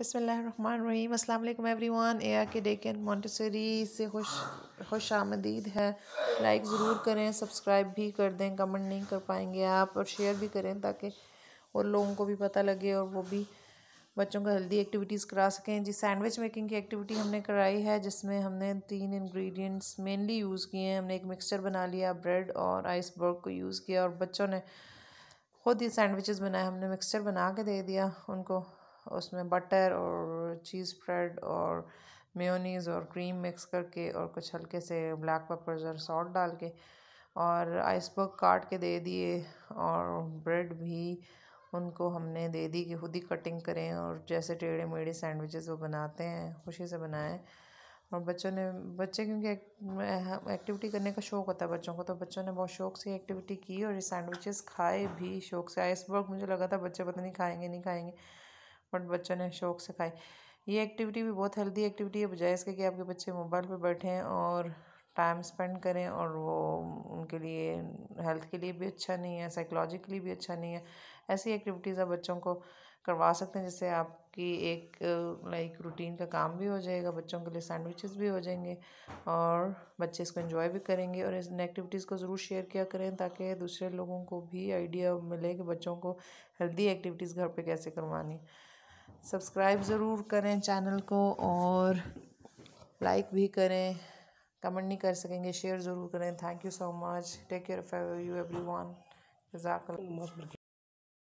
बसमीम अल्लाम one A R K day के मॉन्टेसरी से खुश खुश आमदीद है लाइक ज़रूर करें सब्सक्राइब भी कर दें कमेंट नहीं कर पाएंगे आप और शेयर भी करें ताकि और लोगों को भी पता लगे और वो भी बच्चों को हेल्दी एक्टिविटीज़ करा सकें जी सैंडविच मेकिंग की एक्टिविटी हमने कराई है जिसमें हमने तीन इंग्रेडिएंट्स मेनली यूज़ किए हैं हमने एक मिक्सचर बना लिया ब्रेड और आइसबर्ग को यूज़ किया और बच्चों ने खुद ही सैंडविचेस बनाए हमने मिक्सचर बना के दे दिया उनको उसमें बटर और चीज़ स्प्रेड और मेयोनीज़ और क्रीम मिक्स करके और कुछ हल्के से ब्लैक पेपर्स और सॉल्ट डाल के और आइसबर्ग काट के दे दिए और ब्रेड भी उनको हमने दे दी कि खुद ही कटिंग करें और जैसे टेढ़े मेढ़े सैंडविचेस वो बनाते हैं खुशी से बनाएं और बच्चों ने बच्चे क्योंकि एक्टिविटी करने का शौक़ होता है बच्चों को तो बच्चों ने बहुत शौक़ से एक्टिविटी की और ये सैंडविचेस खाए भी शौक़ से आइसबर्ग मुझे लगा था बच्चे पता नहीं खाएंगे नहीं खाएंगे बट बच्चों ने शौक से खाई ये एक्टिविटी भी बहुत हेल्दी एक्टिविटी है बजाय इसके कि आपके बच्चे मोबाइल पे बैठें और टाइम स्पेंड करें और वो उनके लिए हेल्थ के लिए भी अच्छा नहीं है साइकोलॉजिकली भी अच्छा नहीं है ऐसी एक्टिविटीज़ आप बच्चों को करवा सकते हैं जिससे आपकी एक लाइक रूटीन का काम भी हो जाएगा बच्चों के लिए सैंडविचेस भी हो जाएंगे और बच्चे इसको एंजॉय भी करेंगे और इन एक्टिविटीज़ को ज़रूर शेयर किया करें ताकि दूसरे लोगों को भी आइडिया मिले कि बच्चों को हेल्दी एक्टिविटीज़ घर पर कैसे करवानी सब्सक्राइब ज़रूर करें चैनल को और लाइक भी करें कमेंट नहीं कर सकेंगे शेयर ज़रूर करें thank you so much take care for you every one